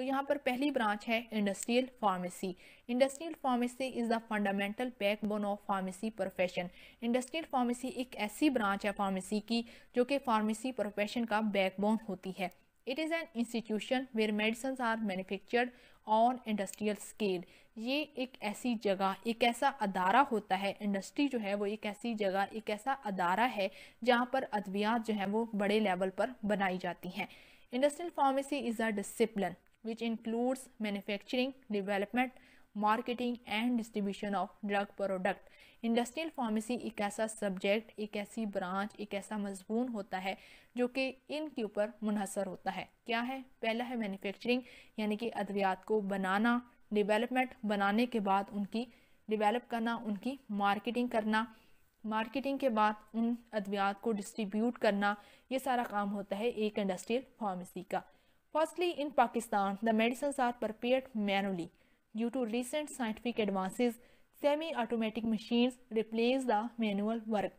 तो यहाँ पर पहली ब्रांच है industrial pharmacy industrial pharmacy is the fundamental backbone of pharmacy profession industrial pharmacy एक ऐसी ब्रांच है फार्मेसी की जो कि फार्मेसी प्रोफेशन का बैकबोन होती है it is an institution where medicine are manufactured on industrial scale ये एक ऐसी जगह एक ऐसा अदारा होता है इंडस्ट्री जो है वो एक ऐसी जगह एक ऐसा अदारा है जहाँ पर अद्वियात जो है वो बड़े लेवल पर बनाई जाती हैं industrial pharmacy is a discipline which includes manufacturing, development, marketing and distribution of drug product industrial pharmacy एक ऐसा सब्जेक्ट एक ऐसी ब्रांच एक ऐसा मजमून होता है जो कि इन के ऊपर मुनहसर होता है क्या है पहला है मैन्युफैक्चरिंग यानी कि अद्वियात को बनाना डेवलपमेंट बनाने के बाद उनकी डिवेलप करना उनकी मार्केटिंग करना मार्केटिंग के बाद उन अद्वियात को डिस्ट्रीब्यूट करना ये सारा काम होता है एक इंडस्ट्रियल फार्मेसी का Firstly, in Pakistan, the medicines are prepared manually. Due to recent scientific advances, semi-automatic machines replace the manual work.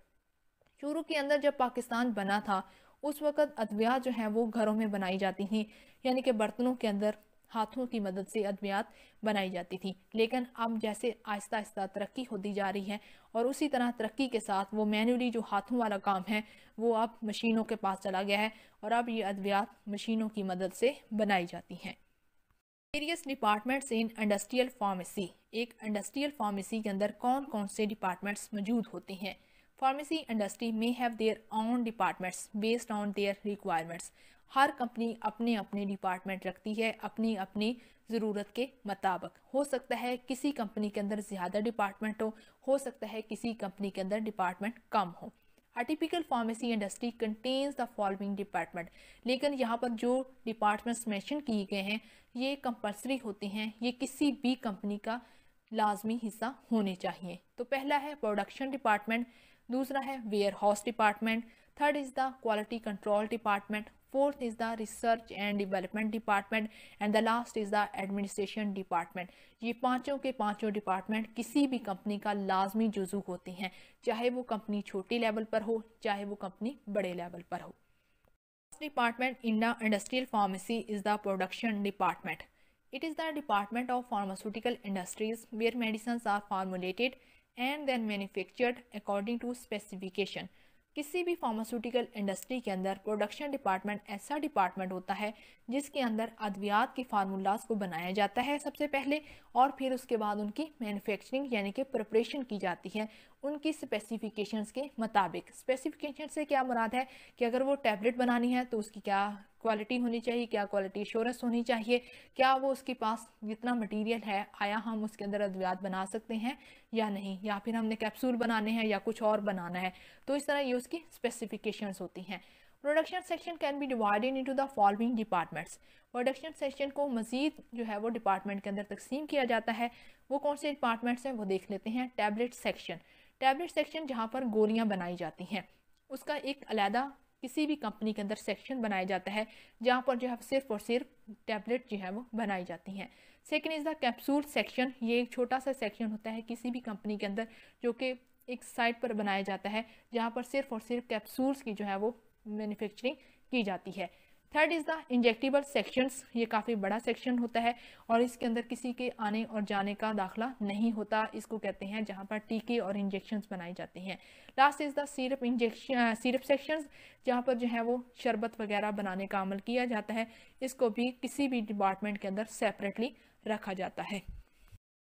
शुरू के अंदर जब पाकिस्तान बना था उस वक़्त अद्वियात जो हैं वो घरों में बनाई जाती थी यानी कि बर्तनों के अंदर हाथों की मदद से अद्वियात बनाई जाती थी लेकिन अब जैसे आहिस्ता आहिस्ता तरक्की होती जा रही है और उसी तरह तरक्की के साथ वो मैनुअली जो हाथों वाला काम है वो अब मशीनों के पास चला गया है और अब ये अद्वियात मशीनों की मदद से बनाई जाती हैं various departments in industrial pharmacy एक इंडस्ट्रियल फार्मेसी के अंदर कौन कौन से डिपार्टमेंट्स मौजूद होते हैं pharmacy industry may have their own departments based on their requirements हर कंपनी अपने अपने डिपार्टमेंट रखती है अपनी अपनी ज़रूरत के मुताबिक हो सकता है किसी कंपनी के अंदर ज़्यादा डिपार्टमेंट हो हो सकता है किसी कंपनी के अंदर डिपार्टमेंट कम हो a typical pharmacy industry contains the following department लेकिन यहाँ पर जो डिपार्टमेंट्स मैंशन किए गए हैं ये कंपलसरी होते हैं ये किसी भी कंपनी का लाजमी हिस्सा होने चाहिए तो पहला है प्रोडक्शन डिपार्टमेंट दूसरा है warehouse department third is the quality control department fourth is the research and development department and the last is the administration department ये पांचों के पांचों डिपार्टमेंट किसी भी कंपनी का लाजमी जुजू होती हैं चाहे वो कंपनी छोटी लेवल पर हो चाहे वो कंपनी बड़े लेवल पर हो department in the industrial pharmacy is the production department it is the department of pharmaceutical industries where medicines are formulated and then manufactured according to specification किसी भी फार्मास्यूटिकल इंडस्ट्री के अंदर प्रोडक्शन डिपार्टमेंट ऐसा department होता है जिसके अंदर अद्वियात के फार्मूलाज को बनाया जाता है सबसे पहले और फिर उसके बाद उनकी मैन्युफैक्चरिंग यानी कि प्रिपरेशन की जाती है उनकी स्पेसिफिकेशंस के मुताबिक स्पेसिफिकेशन से क्या मुराद है कि अगर वो टैबलेट बनानी है तो उसकी क्या क्वालिटी होनी चाहिए क्या क्वालिटी एश्योरेंस होनी चाहिए क्या वो उसके पास जितना मटेरियल है आया हम उसके अंदर अद्वियात बना सकते हैं या नहीं या फिर हमने कैप्सूल बनाने हैं या कुछ और बनाना है तो इस तरह ये उसकी स्पेसिफिकेशंस होती हैं production section can be divided into the following departments production section को मजीद जो है वो डिपार्टमेंट के अंदर तकसीम किया जाता है वो कौन से डिपार्टमेंट्स हैं वो देख लेते हैं टैबलेट सेक्शन टैबलेट सेक्शन जहाँ पर गोलियाँ बनाई जाती हैं उसका एक अलहदा किसी भी कंपनी के अंदर सेक्शन बनाया जाता है जहाँ पर जो है सिर्फ और सिर्फ टैबलेट जो है वो बनाई जाती हैं second is the capsule section ये एक छोटा सा सेक्शन होता है किसी भी कंपनी के अंदर जो कि एक साइट पर बनाया जाता है जहाँ पर सिर्फ और सिर्फ कैप्सूल्स की जो है वो मैन्युफैक्चरिंग की जाती है third is the injectable sections ये काफ़ी बड़ा सेक्शन होता है और इसके अंदर किसी के आने और जाने का दाखला नहीं होता इसको कहते हैं जहाँ पर टीके और इंजेक्शंस बनाए जाते हैं last is the syrup injection syrup sections जहाँ पर जो है वो शरबत वगैरह बनाने का अमल किया जाता है इसको भी किसी भी डिपार्टमेंट के अंदर सेपरेटली रखा जाता है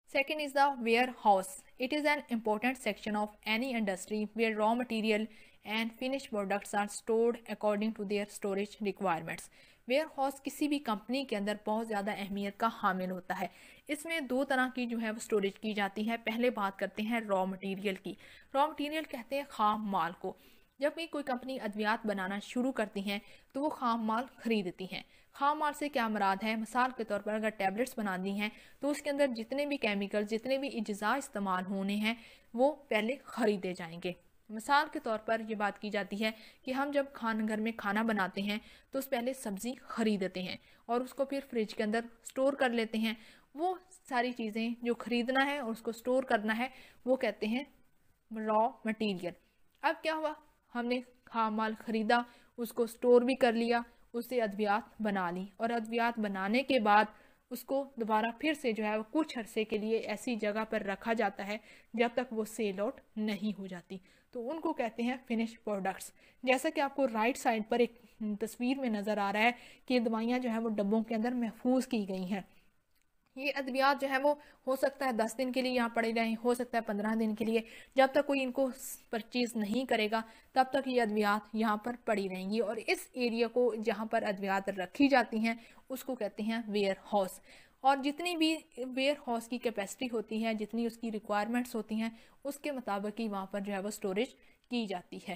Second is the warehouse. It is an important section of any industry where raw material and finished products are stored according to their storage requirements. Warehouse किसी भी कंपनी के अंदर बहुत ज़्यादा अहमियत का हामिल होता है इसमें दो तरह की जो है वो स्टोरेज की जाती है पहले बात करते हैं रॉ मटेरियल की रॉ मटेरियल कहते हैं खाम माल को जब भी कोई कंपनी अद्वियात बनाना शुरू करती हैं तो वो खाम माल खरीदती हैं खाम माल से क्या मराद है मिसाल के तौर पर अगर टैबलेट्स बनानी हैं तो उसके अंदर जितने भी केमिकल जितने भी अज्जा इस्तेमाल होने हैं वो पहले ख़रीदे जाएंगे मिसाल के तौर पर यह बात की जाती है कि हम जब खान घर में खाना बनाते हैं तो उस पहले सब्ज़ी ख़रीदते हैं और उसको फिर फ्रिज के अंदर स्टोर कर लेते हैं वो सारी चीज़ें जो ख़रीदना है और उसको स्टोर करना है वो कहते हैं रॉ मटेरियल अब क्या हुआ हमने खाम माल ख़रीदा उसको स्टोर भी कर लिया उससे अद्वियात बना ली और अद्वियात बनाने के बाद उसको दोबारा फिर से जो है वो कुछ अरसे के लिए ऐसी जगह पर रखा जाता है जब तक वो सेल आउट नहीं हो जाती तो उनको कहते हैं फिनिश प्रोडक्ट्स जैसा कि आपको राइट साइड पर एक तस्वीर में नज़र आ रहा है कि दवाइयाँ जो है वो डब्बों के अंदर महफूज की गई हैं ये अद्वियात जो है वो हो सकता है दस दिन के लिए यहाँ पड़े रहें हो सकता है पंद्रह दिन के लिए जब तक कोई इनको परचेज़ नहीं करेगा तब तक ये अद्वियात यहाँ पर पड़ी रहेंगी और इस एरिया को जहाँ पर अद्वियात रखी जाती हैं उसको कहते हैं वेयर हाउस और जितनी भी वेयर हाउस की कैपेसिटी होती है जितनी उसकी रिक्वायरमेंट्स होती हैं उसके मुताबिक ही वहाँ पर जो है वो स्टोरेज की जाती है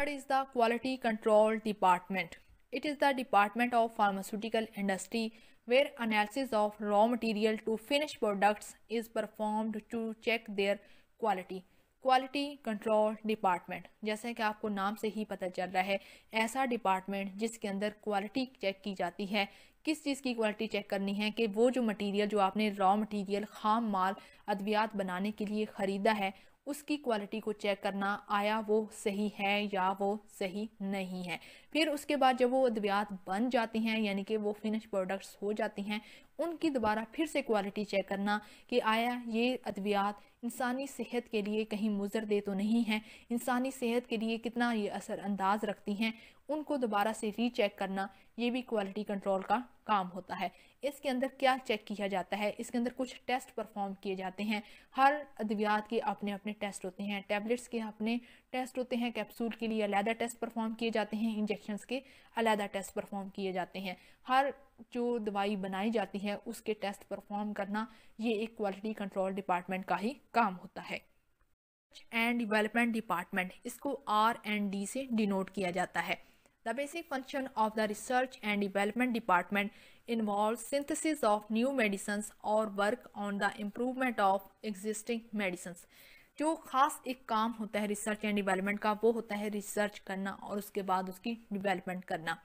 third is the quality control department it is the department of pharmaceutical industry where analysis of raw material to finished products is performed to check their quality quality control department जैसे कि आपको नाम से ही पता चल रहा है ऐसा डिपार्टमेंट जिसके अंदर क्वालिटी चेक की जाती है किस चीज़ की क्वालिटी चेक करनी है कि वो जो मटेरियल जो आपने रॉ मटेरियल खाम माल अद्वियात बनाने के लिए ख़रीदा है उसकी क्वालिटी को चेक करना आया वो सही है या वो सही नहीं है फिर उसके बाद जब वो अद्वियात बन जाती हैं यानी कि वो फिनिश प्रोडक्ट्स हो जाती हैं उनकी दोबारा फिर से क्वालिटी चेक करना कि आया ये अद्वियात इंसानी सेहत के लिए कहीं मुजर दे तो नहीं है इंसानी सेहत के लिए कितना ये असर अंदाज रखती हैं उनको दोबारा से रीचेक करना ये भी क्वालिटी कंट्रोल का काम होता है इसके अंदर क्या चेक किया जाता है इसके अंदर कुछ टेस्ट परफॉर्म किए जाते हैं हर अद्वियात के अपने अपने टेस्ट होते हैं टैबलेट्स के अपने टेस्ट होते हैं कैप्सूल के लिए अलहदा टेस्ट परफॉर्म किए जाते हैं इंजेक्शन के अलहदा टेस्ट परफॉर्म किए जाते हैं हर जो दवाई बनाई जाती है उसके टेस्ट परफॉर्म करना ये एक क्वालिटी कंट्रोल डिपार्टमेंट का ही काम होता है एंड डिपार्टमेंट इसको आर एंड डी से डिनोट किया जाता है The basic function of the research and development department involves synthesis of new medicines और work on the improvement of existing medicines. जो खास एक काम होता है रिसर्च एंड डेवलपमेंट का वो होता है रिसर्च करना और उसके बाद उसकी डेवलपमेंट करना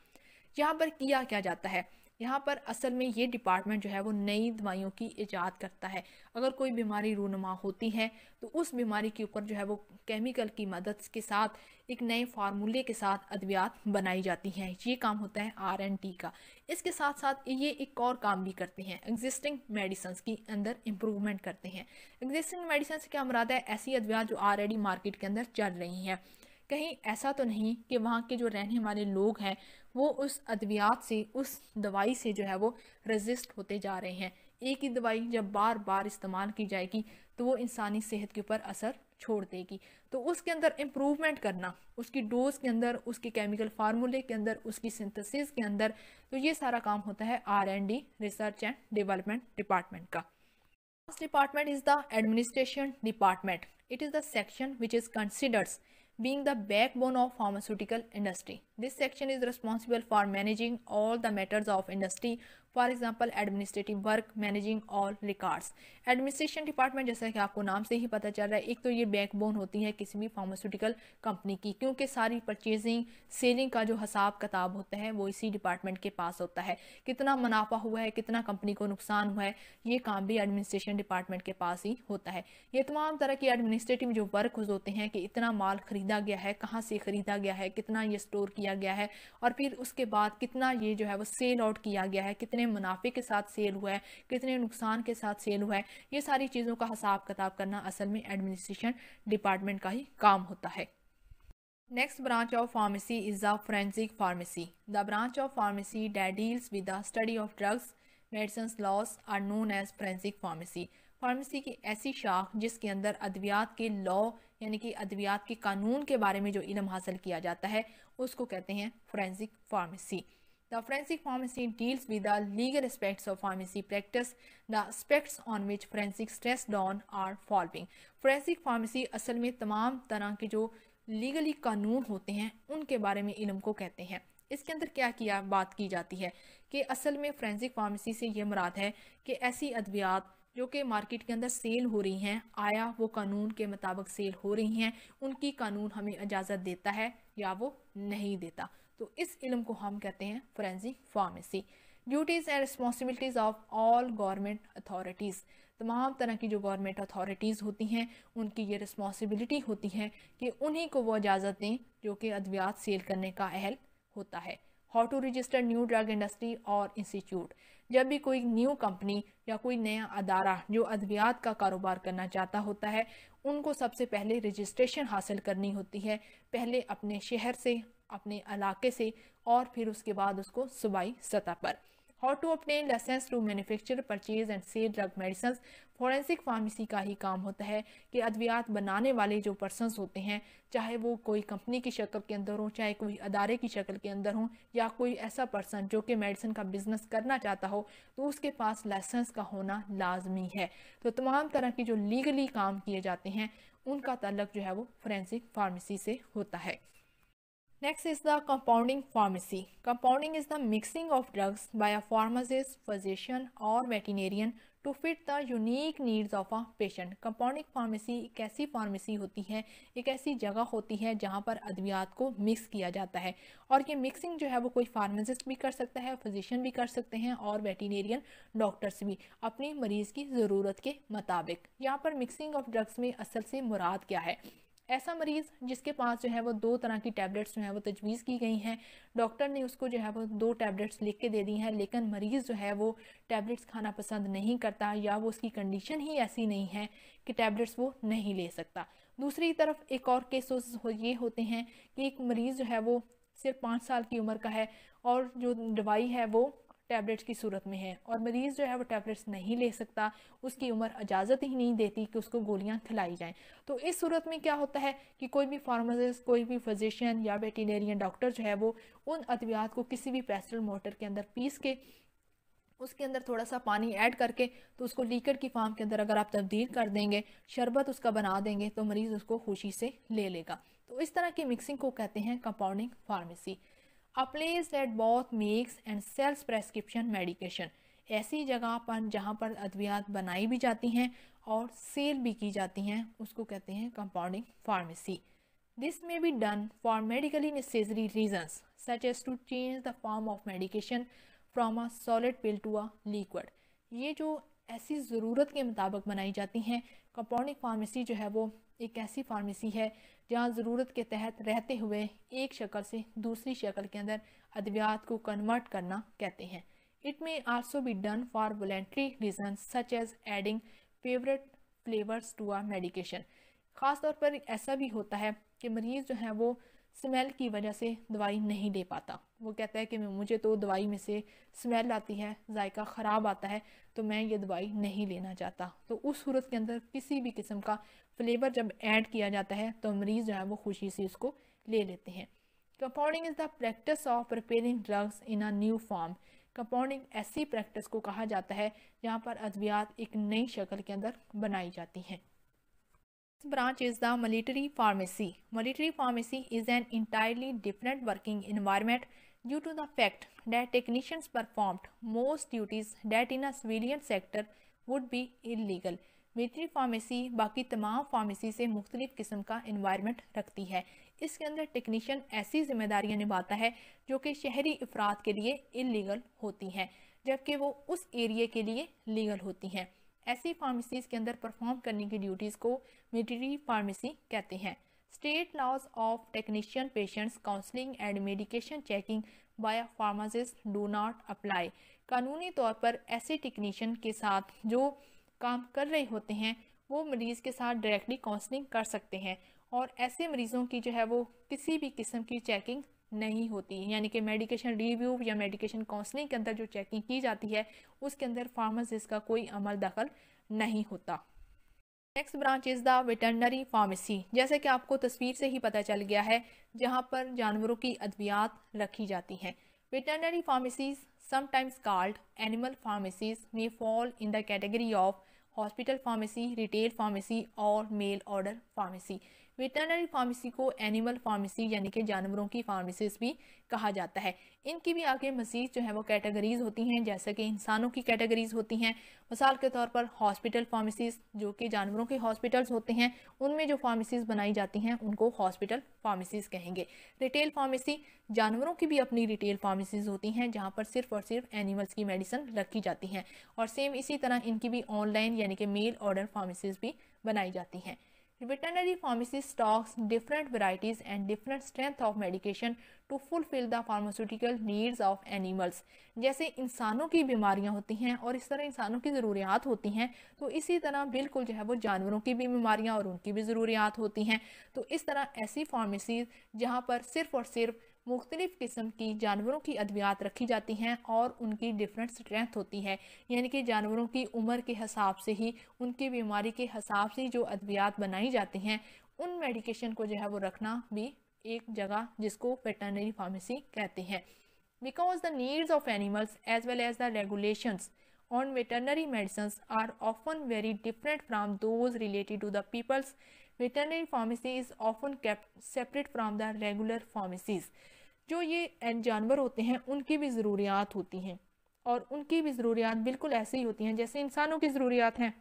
यहाँ पर किया क्या जाता है यहाँ पर असल में ये डिपार्टमेंट जो है वो नई दवाइयों की ईजाद करता है अगर कोई बीमारी रूनमा होती है तो उस बीमारी के ऊपर जो है वो केमिकल की मदद के साथ एक नए फार्मूले के साथ अद्वियात बनाई जाती हैं ये काम होता है आर एन टी का इसके साथ साथ ये एक और काम भी करते हैं एग्जिस्टिंग मेडिसन की अंदर इम्प्रूवमेंट करते हैं एग्जिस्टिंग मेडिसन क्या मुराद है ऐसी अद्वियात जो ऑलरेडी मार्केट के अंदर चल रही हैं कहीं ऐसा तो नहीं कि वहाँ के जो रहने वाले लोग हैं वो उस अद्वियात से उस दवाई से जो है वो रजिस्ट होते जा रहे हैं एक ही दवाई जब बार बार इस्तेमाल की जाएगी तो वो इंसानी सेहत के ऊपर असर छोड़ देगी तो उसके अंदर इम्प्रूवमेंट करना उसकी डोज के अंदर उसके केमिकल फार्मूले के अंदर उसकी सिंथेसिस के अंदर तो ये सारा काम होता है R and D research and development department का last department is the administration department it is the section which is considers being the backbone of pharmaceutical industry. This section is responsible for managing all the matters of industry for example administrative work managing और records administration department जैसा कि आपको नाम से ही पता चल रहा है एक तो ये बैकबोन होती है किसी भी फार्मास्यूटिकल कंपनी की क्योंकि सारी परचेजिंग सेलिंग का जो हिसाब किताब होता है वो इसी डिपार्टमेंट के पास होता है कितना मुनाफा हुआ है कितना कंपनी को नुकसान हुआ है ये काम भी एडमिनिस्ट्रेशन डिपार्टमेंट के पास ही होता है ये तमाम तरह की एडमिनिस्ट्रेटिव जो वर्क होते हैं कि इतना माल खरीदा गया है कहाँ से खरीदा गया है कितना ये स्टोर किया गया है और फिर उसके बाद कितना ये जो है वो सेल आउट किया गया है कितने कितने मुनाफे के साथ सेल हुआ है कितने नुकसान के साथ सेल हुआ है ये सारी चीज़ों का हिसाब किताब करना असल में एडमिनिस्ट्रेशन डिपार्टमेंट का ही काम होता है next branch of pharmacy is the forensic pharmacy the branch of pharmacy that deals with the study of drugs medicine laws are known as forensic pharmacy pharmacy की ऐसी शाख जिसके अंदर अद्वियात के लॉ यानी कि अद्वियात के कानून के बारे में जो इलम हासिल किया जाता है उसको कहते हैं forensic pharmacy The forensic pharmacy deals with the legal aspects of pharmacy practice, the aspects on which forensic stress down are following. Forensic pharmacy असल में तमाम तरह के जो लीगली कानून होते हैं उनके बारे में इलम को कहते हैं इसके अंदर क्या किया बात की जाती है कि असल में फ्रेंसिक फार्मेसी से ये मुराद है कि ऐसी अद्वियात जो कि मार्केट के अंदर सेल हो रही हैं आया वो कानून के मुताबिक सेल हो रही हैं उनकी कानून हमें इजाज़त देता है या वो नहीं देता तो इस इलम को हम कहते हैं forensic pharmacy duties and responsibilities of all government authorities तमाम तरह की जो गवर्नमेंट अथॉरिटीज़ होती हैं उनकी ये रिस्पॉन्सिबिलिटी होती है कि उन्हीं को वो इजाज़त दें जो कि अद्वियात सेल करने का अहल होता है how to register new drug industry और इंस्टीट्यूट जब भी कोई न्यू कंपनी या कोई नया अदारा जो अद्वियात का कारोबार करना चाहता होता है उनको सबसे पहले रजिस्ट्रेशन हासिल करनी होती है पहले अपने शहर से अपने इलाके से और फिर उसके बाद उसको सूबाई सतह पर how to obtain license to manufacture purchase and sale drug medicine forensic pharmacy का ही काम होता है कि अद्वियात बनाने वाले जो पर्सनस होते हैं चाहे वो कोई कंपनी की शक्ल के अंदर हो चाहे कोई अदारे की शक्ल के अंदर हो या कोई ऐसा पर्सन जो कि मेडिसिन का बिजनेस करना चाहता हो तो उसके पास लाइसेंस का होना लाजमी है तो तमाम तरह के जो लीगली काम किए जाते हैं उनका तलक जो है वो फॉरेंसिक फार्मेसी से होता है next is the compounding pharmacy compounding is the mixing of drugs by a pharmacist, physician or veterinarian to fit the unique needs of a patient compounding pharmacy एक ऐसी फार्मेसी होती है एक ऐसी जगह होती है जहाँ पर अद्वियात को मिक्स किया जाता है और ये मिक्सिंग जो है वो कोई फार्मासिस्ट भी कर सकता है फिजिशियन भी कर सकते हैं और वेटिनेरियन डॉक्टर्स भी अपने मरीज़ की ज़रूरत के मुताबिक यहाँ पर मिक्सिंग ऑफ ड्रग्स में असल से मुराद क्या है ऐसा मरीज़ जिसके पास जो है वो दो तरह की टैबलेट्स जो है वो तजवीज़ की गई हैं डॉक्टर ने उसको जो है वो दो टैबलेट्स लिख के दे दी हैं लेकिन मरीज़ जो है वो टैबलेट्स खाना पसंद नहीं करता या वो उसकी कंडीशन ही ऐसी नहीं है कि टैबलेट्स वो नहीं ले सकता दूसरी तरफ एक और केसेस हो ये होते हैं कि एक मरीज़ जो है वो सिर्फ पाँच साल की उम्र का है और जो दवाई है वो टैबलेट्स की सूरत में है और मरीज़ जो है वो टैबलेट्स नहीं ले सकता उसकी उम्र इजाज़त ही नहीं देती कि उसको गोलियाँ खिलाई जाएँ तो इस सूरत में क्या होता है कि कोई भी फार्मासिस्ट कोई भी फिजिशियन या वेटिनेरियन डॉक्टर जो है वो उन अद्वियात को किसी भी पेस्टल मोटर के अंदर पीस के उसके अंदर थोड़ा सा पानी ऐड करके तो उसको लीकर की फार्म के अंदर अगर आप तब्दील कर देंगे शरबत उसका बना देंगे तो मरीज़ उसको खुशी से ले लेगा तो इस तरह की मिक्सिंग को कहते हैं compounding pharmacy a place that both makes and sells prescription medication ऐसी जगह पर जहाँ पर अद्वियात बनाई भी जाती हैं और सेल भी की जाती हैं उसको कहते हैं compounding pharmacy this may be done for medically necessary reasons such as to change the form of medication from a solid pill to a liquid ये जो ऐसी ज़रूरत के मुताबिक बनाई जाती हैं कंपाउंडिंग फार्मेसी जो है वो एक ऐसी फार्मेसी है जहाँ ज़रूरत के तहत रहते हुए एक शक्ल से दूसरी शक्ल के अंदर अद्वियात को कन्वर्ट करना कहते हैं it may also be done for voluntary reason such as adding favourite flavours to our medication ख़ास तौर पर ऐसा भी होता है कि मरीज़ जो है वो स्मेल की वजह से दवाई नहीं ले पाता वो कहता है कि मुझे तो दवाई में से स्मेल आती है जायका ख़राब आता है तो मैं ये दवाई नहीं लेना चाहता तो उस सूरत के अंदर किसी भी किस्म का फ्लेवर जब ऐड किया जाता है तो मरीज़ जो है वो खुशी से उसको ले लेते हैं compounding is the practice of preparing drugs in a new form compounding ऐसी प्रैक्टिस को कहा जाता है जहाँ पर अद्वियात एक नई शक्ल के अंदर बनाई जाती हैं branch is the military pharmacy. Military pharmacy is an entirely different working environment due to the fact that technicians performed most duties that in a civilian sector would be illegal. Military pharmacy बाकी तमाम pharmacy से मुख्तलिफ़ किस्म का environment रखती है इसके अंदर टेक्नीशियन ऐसी जिम्मेदारियां निभाता है जो कि शहरी अफराद के लिए इलीगल होती हैं जबकि वो उस एरिए के लिए लीगल होती हैं ऐसी फार्मेसीज के अंदर परफॉर्म करने की ड्यूटीज़ को मिलिट्री फार्मेसी कहते हैं state laws of technician patients counselling and medication checking by pharmacist do not apply कानूनी तौर पर ऐसे टेक्नीशियन के साथ जो काम कर रहे होते हैं वो मरीज़ के साथ डायरेक्टली काउंसलिंग कर सकते हैं और ऐसे मरीज़ों की जो है वो किसी भी किस्म की चेकिंग नहीं होती यानी कि मेडिकेशन रिव्यू या मेडिकेशन काउंसलिंग के अंदर जो चेकिंग की जाती है उसके अंदर फार्मासिस्ट का कोई अमल दखल नहीं होता next branch is the veterinary pharmacy जैसे कि आपको तस्वीर से ही पता चल गया है जहाँ पर जानवरों की अद्वियात रखी जाती हैं veterinary pharmacies sometimes called animal pharmacies may fall in the category of hospital pharmacy retail pharmacy और mail order pharmacy veterinary pharmacy को एनिमल फार्मेसी यानी कि जानवरों की फार्मेसिस भी कहा जाता है इनकी भी आगे मजीद जो है वो कैटेगरीज होती हैं जैसे कि इंसानों की कैटेगरीज होती हैं मिसाल के तौर पर हॉस्पिटल फार्मेसीज जो कि जानवरों के हॉस्पिटल्स होते हैं उनमें जो फार्मेसीज बनाई जाती हैं उनको हॉस्पिटल फार्मेसीज कहेंगे रिटेल फार्मेसी जानवरों की भी अपनी रिटेल फार्मेसीज होती हैं जहाँ पर सिर्फ और सिर्फ एनिमल्स की मेडिसिन रखी जाती हैं और सेम इसी तरह इनकी भी ऑनलाइन यानी कि मेल ऑर्डर फार्मेसीज भी बनाई जाती हैं Veterinary pharmacy stocks different varieties and different strength of medication to fulfill the pharmaceutical needs of animals. जैसे इंसानों की बीमारियां होती हैं और इस तरह इंसानों की ज़रूरियात होती हैं तो इसी तरह बिल्कुल जो है वो जानवरों की भी बीमारियां और उनकी भी ज़रूरियात होती हैं तो इस तरह ऐसी फार्मेसीज जहां पर सिर्फ और सिर्फ मुख्तलिफ़ किस्म की जानवरों की अद्वियात रखी जाती हैं और उनकी डिफरेंट स्ट्रेंथ होती है यानी कि जानवरों की उम्र के हिसाब से ही उनकी बीमारी के हिसाब से जो अद्वियात बनाई जाती हैं उन मेडिकेशन को जो है वो रखना भी एक जगह जिसको वेटनरी फार्मेसी कहते हैं because the needs of animals as well as the regulation on veterinary medicine are often very different from those related to the peoples veterinary pharmacy is often kept separate from the regular जो ये जानवर होते हैं उनकी भी ज़रूरियात होती हैं और उनकी भी ज़रूरियात बिल्कुल ऐसे ही होती हैं जैसे इंसानों की ज़रूरियात हैं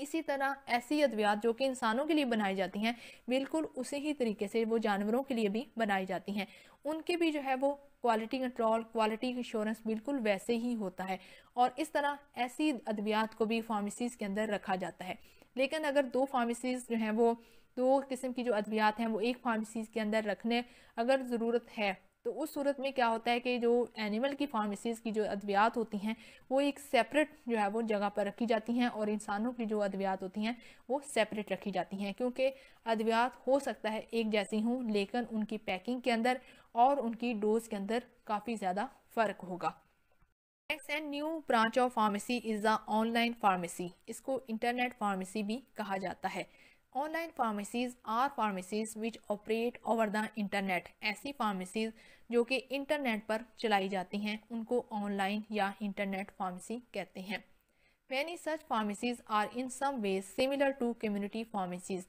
इसी तरह ऐसी अद्वियात जो कि इंसानों के लिए बनाई जाती हैं बिल्कुल उसी ही तरीके से वो जानवरों के लिए भी बनाई जाती हैं उनके भी जो है वो क्वालिटी कंट्रोल क्वालिटी इंश्योरेंस बिल्कुल वैसे ही होता है और इस तरह ऐसी अद्वियात को भी फार्मेसीज़ के अंदर रखा जाता है लेकिन अगर दो फार्मेसीज़ जो हैं वो दो किस्म की जो अद्वियात हैं वो एक फार्मेसीज़ के अंदर रखने अगर ज़रूरत है तो उस सूरत में क्या होता है कि जो एनिमल की फार्मेसीज़ की जो अद्वियात होती हैं वो एक सेपरेट जो है वो जगह पर रखी जाती हैं और इंसानों की जो अद्वियात होती हैं वो सेपरेट रखी जाती हैं क्योंकि अद्वियात हो सकता है एक जैसी हूँ लेकिन उनकी पैकिंग के अंदर और उनकी डोज के अंदर काफ़ी ज़्यादा फ़र्क होगा next and new branch of pharmacy is the online pharmacy इसको इंटरनेट फार्मेसी भी कहा जाता है online pharmacies are pharmacies which operate over the internet ऐसी फार्मेसीज जो कि इंटरनेट पर चलाई जाती हैं उनको ऑनलाइन या इंटरनेट फार्मेसी कहते हैं many such pharmacies are in some way similar to community pharmacies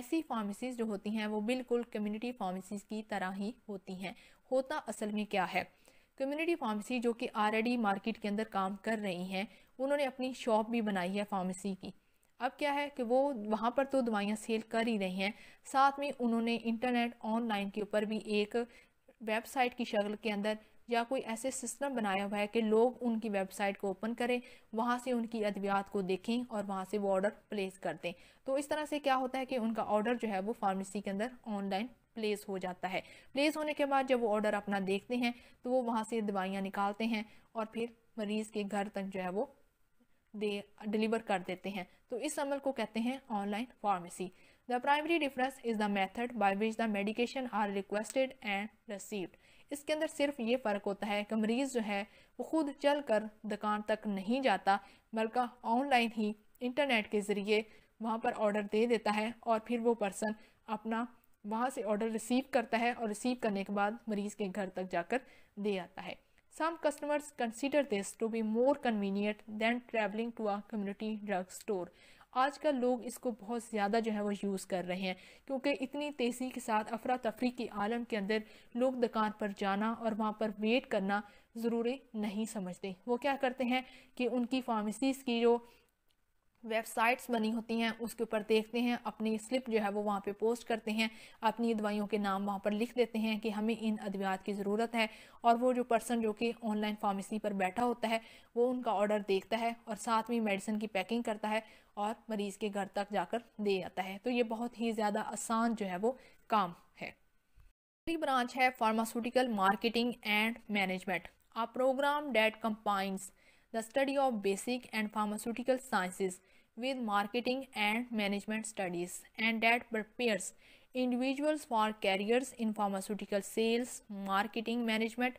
ऐसी फार्मेसीज जो होती हैं वो बिल्कुल कम्युनिटी फार्मेसीज की तरह ही होती हैं होता असल में क्या है कम्युनिटी फार्मेसी जो कि आलरेडी मार्केट के अंदर काम कर रही हैं उन्होंने अपनी शॉप भी बनाई है फार्मेसी की अब क्या है कि वो वहाँ पर तो दवाइयाँ सेल कर ही रही हैं साथ में उन्होंने इंटरनेट ऑनलाइन के ऊपर भी एक वेबसाइट की शक्ल के अंदर या कोई ऐसे सिस्टम बनाया हुआ है कि लोग उनकी वेबसाइट को ओपन करें वहाँ से उनकी अद्वियात को देखें और वहाँ से वो ऑर्डर प्लेस कर दें तो इस तरह से क्या होता है कि उनका ऑर्डर जो है वो फार्मेसी के अंदर ऑनलाइन प्लेस हो जाता है प्लेस होने के बाद जब वो ऑर्डर अपना देखते हैं तो वो वहाँ से दवाइयाँ निकालते हैं और फिर मरीज़ के घर तक जो है वो दे डिलीवर कर देते हैं तो इस अमल को कहते हैं online pharmacy the primary difference is the method by which the medication are requested and received इसके अंदर सिर्फ ये फ़र्क होता है कि मरीज़ जो है वो खुद चल कर दुकान तक नहीं जाता बल्कि ऑनलाइन ही इंटरनेट के ज़रिए वहाँ पर ऑर्डर दे देता है और फिर वो पर्सन अपना वहाँ से ऑर्डर रिसीव करता है और रिसीव करने के बाद मरीज़ के घर तक जाकर दे आता है Some customers consider this to be more convenient than traveling to a community drug store. आजकल लोग इसको बहुत ज़्यादा जो है वो यूज़ कर रहे हैं क्योंकि इतनी तेज़ी के साथ अफरा तफरी के आलम के अंदर लोग दुकान पर जाना और वहाँ पर वेट करना ज़रूरी नहीं समझते वो क्या करते हैं कि उनकी फार्मेसीज़ की जो वेबसाइट्स बनी होती हैं उसके ऊपर देखते हैं अपनी स्लिप जो है वो वहाँ पे पोस्ट करते हैं अपनी दवाइयों के नाम वहाँ पर लिख देते हैं कि हमें इन अद्वियात की ज़रूरत है और वो जो पर्सन जो कि ऑनलाइन फार्मेसी पर बैठा होता है वो उनका ऑर्डर देखता है और साथ में मेडिसिन की पैकिंग करता है और मरीज़ के घर तक जाकर दे आता है तो ये बहुत ही ज़्यादा आसान जो है वो काम है दूसरी ब्रांच है pharmaceutical marketing and management a programme that combines the study of basic and pharmaceutical sciences with marketing and management studies and that prepares individuals for careers in pharmaceutical sales, marketing management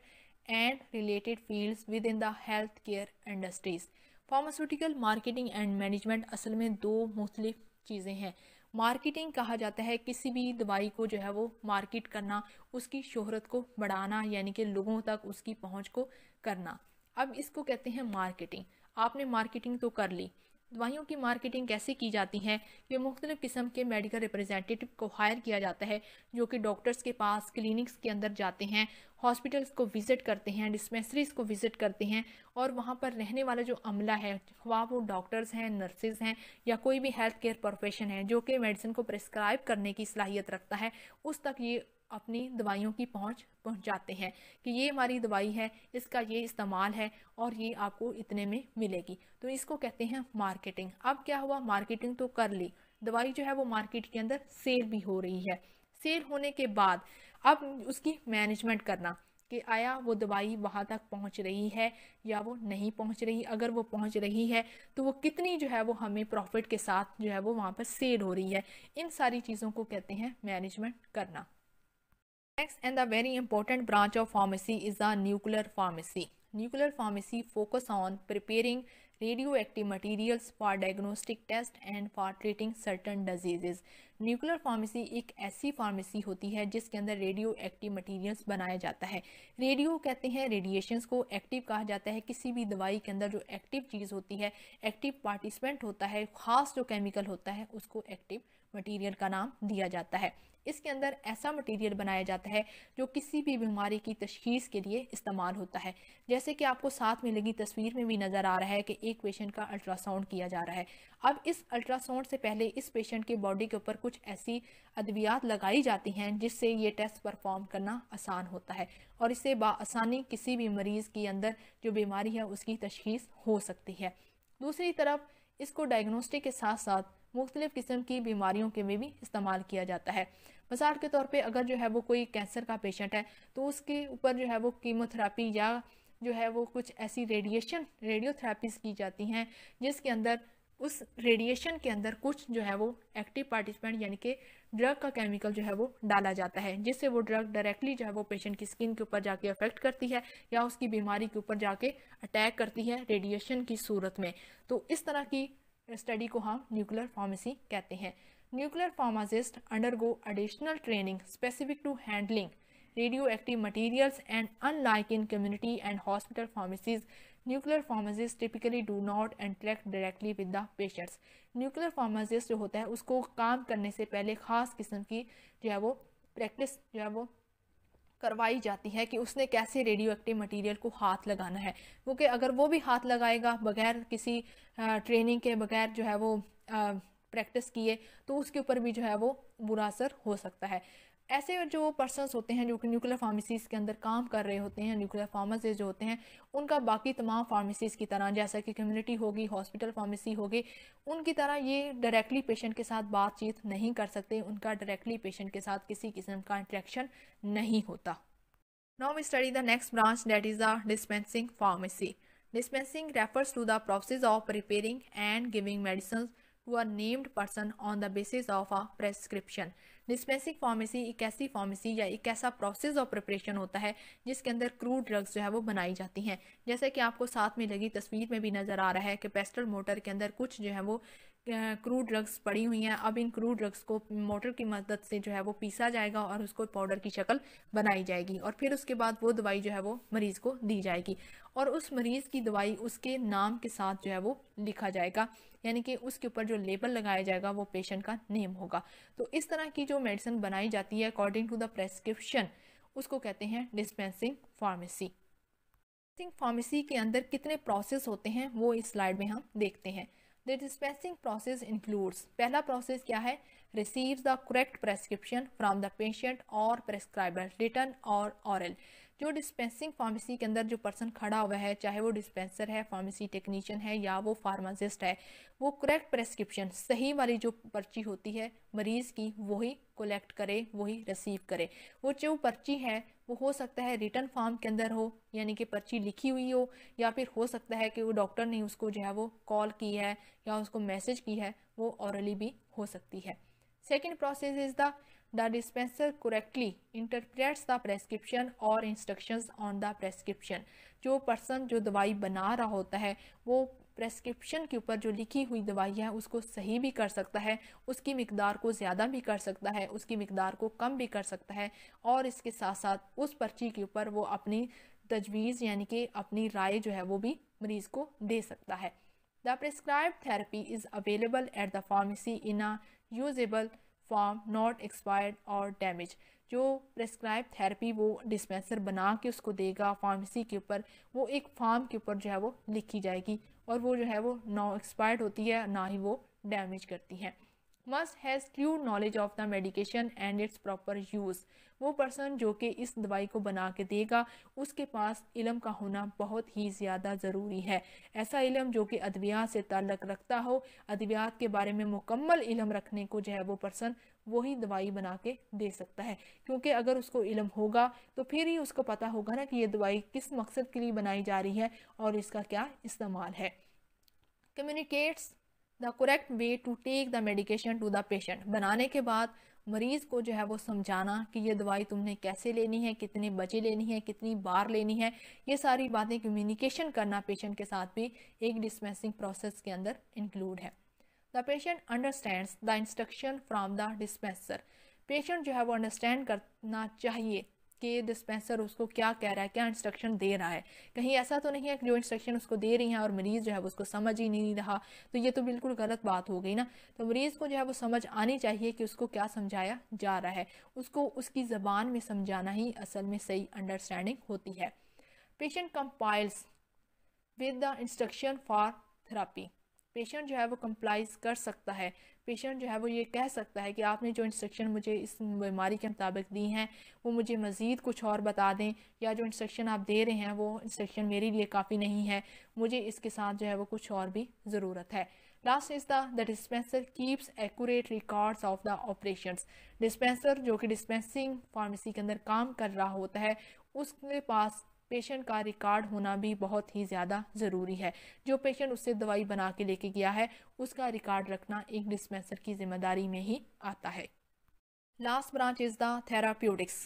and related fields within the healthcare industries. pharmaceutical marketing and management asal mein do mukhtalif cheeze hain marketing कहा जाता है किसी भी दवाई को जो है वो मार्केट करना उसकी शोहरत को बढ़ाना यानी कि लोगों तक उसकी पहुंच को करना अब इसको कहते हैं मार्केटिंग आपने मार्केटिंग तो कर ली दवाइयों की मार्केटिंग कैसे की जाती है ये मुख्तलिफ़ किस्म के मेडिकल रिप्रेजेंटेटिव को हायर किया जाता है जो कि डॉक्टर्स के पास क्लिनिक्स के अंदर जाते हैं हॉस्पिटल्स को विज़िट करते हैं डिस्पेंसरीज़ को विज़िट करते हैं और वहाँ पर रहने वाला जो अमला है ख्वा वो डॉक्टर्स हैं नर्सेज हैं या कोई भी हेल्थ केयर प्रोफेशन है जो कि मेडिसिन को प्रिस्क्राइब करने की सलाहियत रखता है उस तक ये अपनी दवाइयों की पहुंच पहुंचाते हैं कि ये हमारी दवाई है इसका ये इस्तेमाल है और ये आपको इतने में मिलेगी तो इसको कहते हैं मार्केटिंग अब क्या हुआ मार्केटिंग तो कर ली दवाई जो है वो मार्केट के अंदर सेल भी हो रही है सेल होने के बाद अब उसकी मैनेजमेंट करना कि आया वो दवाई वहाँ तक पहुँच रही है या वो नहीं पहुँच रही अगर वो पहुँच रही है तो वो कितनी जो है वो हमें प्रॉफिट के साथ जो है वो वहाँ पर सेल हो रही है इन सारी चीज़ों को कहते हैं मैनेजमेंट करना Next and the very important branch of pharmacy is the nuclear pharmacy. Nuclear pharmacy focus on preparing radioactive materials for diagnostic test and for treating certain diseases. Nuclear pharmacy एक ऐसी फार्मेसी होती है जिसके अंदर radio active materials बनाया जाता है radio कहते हैं रेडिएशंस को एक्टिव कहा जाता है किसी भी दवाई के अंदर जो एक्टिव चीज़ होती है एक्टिव पार्टिसिपेंट होता है ख़ास जो केमिकल होता है उसको एक्टिव मटीरियल का नाम दिया जाता है इसके अंदर ऐसा मटेरियल बनाया जाता है जो किसी भी बीमारी की तशखीस के लिए इस्तेमाल होता है जैसे कि आपको साथ में लगी तस्वीर में भी नज़र आ रहा है कि एक पेशेंट का अल्ट्रासाउंड किया जा रहा है अब इस अल्ट्रासाउंड से पहले इस पेशेंट के बॉडी के ऊपर कुछ ऐसी अद्वियात लगाई जाती हैं जिससे ये टेस्ट परफॉर्म करना आसान होता है और इससे बासानी किसी भी मरीज़ के अंदर जो बीमारी है उसकी तशखीस हो सकती है दूसरी तरफ इसको डायग्नोस्टिक के साथ साथ मुख्तलिफ़ किस्म की बीमारियों के में भी इस्तेमाल किया जाता है मिसाल के तौर पे अगर जो है वो कोई कैंसर का पेशेंट है तो उसके ऊपर जो है वो कीमोथेरापी या जो है वो कुछ ऐसी रेडिएशन रेडियोथेरापीज की जाती हैं जिसके अंदर उस रेडिएशन के अंदर कुछ जो है वो एक्टिव पार्टिसिपेंट यानी कि ड्रग का केमिकल जो है वो डाला जाता है जिससे वो ड्रग डायरेक्टली जो है वो पेशेंट की स्किन के ऊपर जाके अफेक्ट करती है या उसकी बीमारी के ऊपर जाके अटैक करती है रेडिएशन की सूरत में तो इस तरह की स्टडी को हम न्यूक्लियर फार्मेसी कहते हैं nuclear undergo additional training specific to handling radioactive materials and unlike in community and hospital pharmacies nuclear pharmacist typically do not interact directly with the patients nuclear pharmacist जो होता है उसको काम करने से पहले ख़ास किस्म की जो है वो प्रैक्टिस जो है वो करवाई जाती है कि उसने कैसे रेडियो एक्टिव मटीरियल को हाथ लगाना है क्योंकि अगर वो भी हाथ लगाएगा बगैर किसी ट्रेनिंग के बगैर जो है वो प्रैक्टिस किए तो उसके ऊपर भी जो है वो बुरा असर हो सकता है ऐसे जो पर्सनस होते हैं जो कि न्यूक्लियर फार्मेसीज़ के अंदर काम कर रहे होते हैं न्यूक्लियर फार्मेसीज जो होते हैं उनका बाकी तमाम फार्मेसीज़ की तरह जैसा कि कम्युनिटी होगी हॉस्पिटल फार्मेसी होगी उनकी तरह ये डायरेक्टली पेशेंट के साथ बातचीत नहीं कर सकते उनका डायरेक्टली पेशेंट के साथ किसी किस्म का इंट्रैक्शन नहीं होता now we study the next branch that is the dispensing pharmacy dispensing refers to the process of preparing and giving medicines who are named person on the basis of a dispensing pharmacy एक ऐसी pharmacy या एक ऐसा process of preparation होता है जिसके अंदर crude drugs जो है वो बनाई जाती हैं जैसे कि आपको साथ में लगी तस्वीर में भी नज़र आ रहा है कि पेस्टल मोटर के अंदर कुछ जो है वो क्रूड ड्रग्स पड़ी हुई हैं अब इन क्रूड ड्रग्स को मोटर की मदद से जो है वो पीसा जाएगा और उसको पाउडर की शक्ल बनाई जाएगी और फिर उसके बाद वो दवाई जो है वो मरीज़ को दी जाएगी और उस मरीज़ की दवाई उसके नाम के साथ जो है वो लिखा जाएगा यानी कि उसके ऊपर जो लेबल लगाया जाएगा वो पेशेंट का नेम होगा तो इस तरह की जो मेडिसिन बनाई जाती है अकॉर्डिंग टू द प्रेस्क्रिप्शन उसको कहते हैं डिस्पेंसिंग फार्मेसी डिस्पेंसिंग फार्मेसी के अंदर कितने प्रोसेस होते हैं वो इस स्लाइड में हम देखते हैं द डिस्पेंसिंग प्रोसेस इंक्लूड्स पहला प्रोसेस क्या है receive the correct prescription from the patient और प्रेस्क्राइबर रिटर्न और औरल जो डिस्पेंसिंग फार्मेसी के अंदर जो पर्सन खड़ा हुआ है चाहे वो डिस्पेंसर है फार्मेसी टेक्नीशियन है या वो फार्मासिस्ट है वो करेक्ट प्रेस्क्रिप्शन सही वाली जो पर्ची होती है मरीज़ की वही कलेक्ट करे वही रिसीव करे वो जो पर्ची है वो हो सकता है रिटर्न फॉर्म के अंदर हो यानी कि पर्ची लिखी हुई हो या फिर हो सकता है कि वो डॉक्टर ने उसको जो है वो कॉल की है या उसको मैसेज की है वो औरली भी हो सकती है second process is the the dispenser correctly interprets the prescription और instructions ऑन द प्रेस्क्रिप्शन जो पर्सन जो दवाई बना रहा होता है वो प्रेस्क्रिप्शन के ऊपर जो लिखी हुई दवाइयाँ हैं उसको सही भी कर सकता है उसकी मकदार को ज़्यादा भी कर सकता है उसकी मकदार को कम भी कर सकता है और इसके साथ साथ उस पर्ची के ऊपर वो अपनी तजवीज़ यानी कि अपनी राय जो है वो भी मरीज़ को दे सकता है the prescribe therapy is available at the pharmacy in a usable form not expired और डैमेज जो प्रेस्क्राइब थेरेपी वो डिस्पेंसर बना के उसको देगा फार्मेसी के ऊपर वो एक फार्म के ऊपर जो है वो लिखी जाएगी और वो जो है वो ना एक्सपायर्ड होती है ना ही वो डैमेज करती है must has true knowledge of the medication and its proper use वो पर्सन जो कि इस दवाई को बना के देगा उसके पास इलम का होना बहुत ही ज़्यादा ज़रूरी है ऐसा इलम जो कि अद्वियात से ताल्लक़ रखता हो अद्वियात के बारे में मुकम्मल इलम रखने को जो है वो पर्सन वही दवाई बना के दे सकता है क्योंकि अगर उसको इलम होगा तो फिर ही उसको पता होगा ना कि ये दवाई किस मकसद के लिए बनाई जा रही है और इसका क्या इस्तेमाल है communicates the correct way to take the medication to the patient बनाने के बाद मरीज़ को जो है वो समझाना कि ये दवाई तुमने कैसे लेनी है कितने बजे लेनी है कितनी बार लेनी है ये सारी बातें कम्युनिकेशन करना पेशेंट के साथ भी एक डिस्पेंसिंग प्रोसेस के अंदर इंक्लूड है the patient understand the instruction from the dispenser patient जो है वो अंडरस्टैंड करना चाहिए कि डिस्पेंसर उसको क्या कह रहा है क्या इंस्ट्रक्शन दे रहा है कहीं ऐसा तो नहीं है कि जो इंस्ट्रक्शन उसको दे रही हैं और मरीज़ जो है वो उसको समझ ही नहीं रहा तो ये तो बिल्कुल गलत बात हो गई ना तो मरीज़ को जो है वो समझ आनी चाहिए कि उसको क्या समझाया जा रहा है उसको उसकी ज़बान में समझाना ही असल में सही अंडरस्टैंडिंग होती है patient complies with the instruction for therapy patient जो है वो कंप्लाइज कर सकता है पेशेंट जो है वो ये कह सकता है कि आपने जो इंस्ट्रक्शन मुझे इस बीमारी के मुताबिक दी हैं वो मुझे मज़ीद कुछ और बता दें या जो इंस्ट्रक्शन आप दे रहे हैं वो इंस्ट्रक्शन मेरे लिए काफ़ी नहीं है मुझे इसके साथ जो है वो कुछ और भी ज़रूरत है last is the the dispenser keeps accurate records of the operation dispenser जो कि डिस्पेंसिंग फार्मेसी के अंदर काम कर रहा होता है उसके पास पेशेंट का रिकॉर्ड होना भी बहुत ही ज़्यादा ज़रूरी है जो पेशेंट उससे दवाई बना के लेके गया है उसका रिकॉर्ड रखना एक डिस्पेंसर की जिम्मेदारी में ही आता है लास्ट ब्रांच इज़ द थेरापियोटिक्स